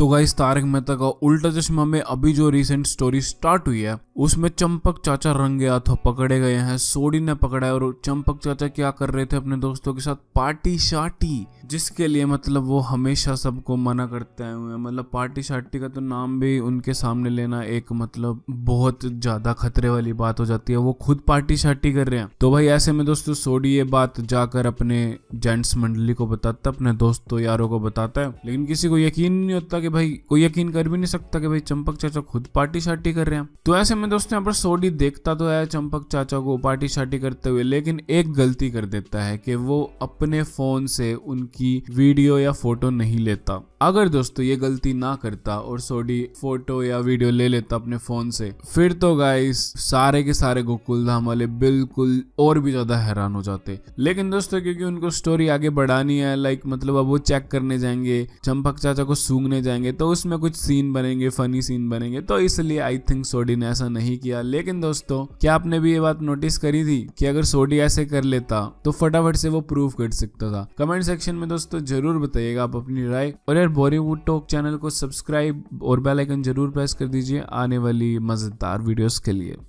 तो गाइस तारक मेहता का उल्टा चश्मा में अभी जो रिसेंट स्टोरी स्टार्ट हुई है उसमें चंपक चाचा रंगे हाथों पकड़े गए हैं सोडी ने पकड़ा है और चंपक चाचा क्या कर रहे थे अपने दोस्तों के साथ पार्टी शार्टी जिसके लिए मतलब वो हमेशा सबको मना करते आए हुए हैं मतलब पार्टी शार्टी का तो नाम भी उनके सामने लेना एक मतलब बहुत ज्यादा खतरे वाली बात हो जाती है वो खुद पार्टी शार्टी कर रहे हैं तो भाई ऐसे में दोस्तों सोडी ये बात जाकर अपने जेंट्स मंडली को बताता अपने दोस्तों यारों को बताता है लेकिन किसी को यकीन नहीं होता कि भाई कोई यकीन कर भी नहीं सकता कि भाई चंपक चाचा खुद पार्टी शार्टी कर रहे हैं तो ऐसे में दोस्तों यहाँ पर सोडी देखता तो है चंपक चाचा को पार्टी शार्टी करते हुए लेकिन एक गलती कर देता है कि वो अपने फोन से उनकी वीडियो या फोटो नहीं लेता अगर दोस्तों ये गलती ना करता और सोडी फोटो या वीडियो ले लेता अपने फोन से फिर तो गाइस सारे के सारे गोकुल धाम वाले बिल्कुल और भी ज्यादा हैरान हो जाते लेकिन दोस्तों क्योंकि उनको स्टोरी आगे बढ़ानी है लाइक मतलब अब वो चेक करने जाएंगे चंपक चाचा को सूंघने जाएंगे तो उसमें कुछ सीन बनेंगे फनी सीन बनेंगे तो इसलिए आई थिंक सोडी ने ऐसा नहीं किया लेकिन दोस्तों क्या आपने भी ये बात नोटिस करी थी कि अगर सोडी ऐसे कर लेता तो फटाफट से वो प्रूव कर सकता था कमेंट सेक्शन में दोस्तों जरूर बताइएगा आप अपनी राय और यार बॉलीवुड टॉक चैनल को सब्सक्राइब और बेल आइकन जरूर प्रेस कर दीजिए आने वाली मज़ेदार वीडियोस के लिए